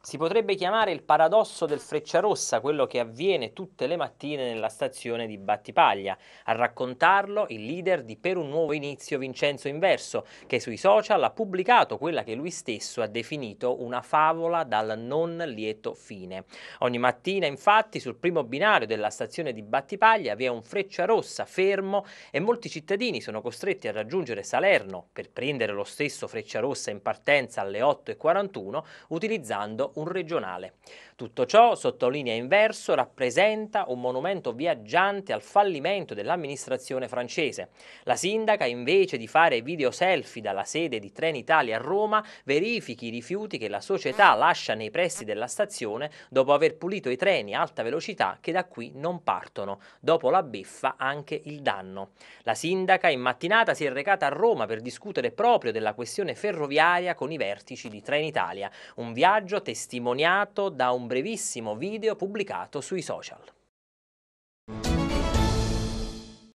Si potrebbe chiamare il paradosso del Frecciarossa quello che avviene tutte le mattine nella stazione di Battipaglia. A raccontarlo il leader di Per un nuovo inizio Vincenzo Inverso, che sui social ha pubblicato quella che lui stesso ha definito una favola dal non lieto fine. Ogni mattina, infatti, sul primo binario della stazione di Battipaglia vi è un Frecciarossa fermo e molti cittadini sono costretti a raggiungere Salerno per prendere lo stesso Frecciarossa in partenza alle 8.41 utilizzando un regionale. Tutto ciò, sottolinea Inverso, rappresenta un monumento viaggiante al fallimento dell'amministrazione francese. La sindaca, invece di fare video selfie dalla sede di Trenitalia a Roma, verifichi i rifiuti che la società lascia nei pressi della stazione dopo aver pulito i treni a alta velocità che da qui non partono. Dopo la beffa anche il danno. La sindaca in mattinata si è recata a Roma per discutere proprio della questione ferroviaria con i vertici di Trenitalia. Un viaggio testimoniato testimoniato da un brevissimo video pubblicato sui social.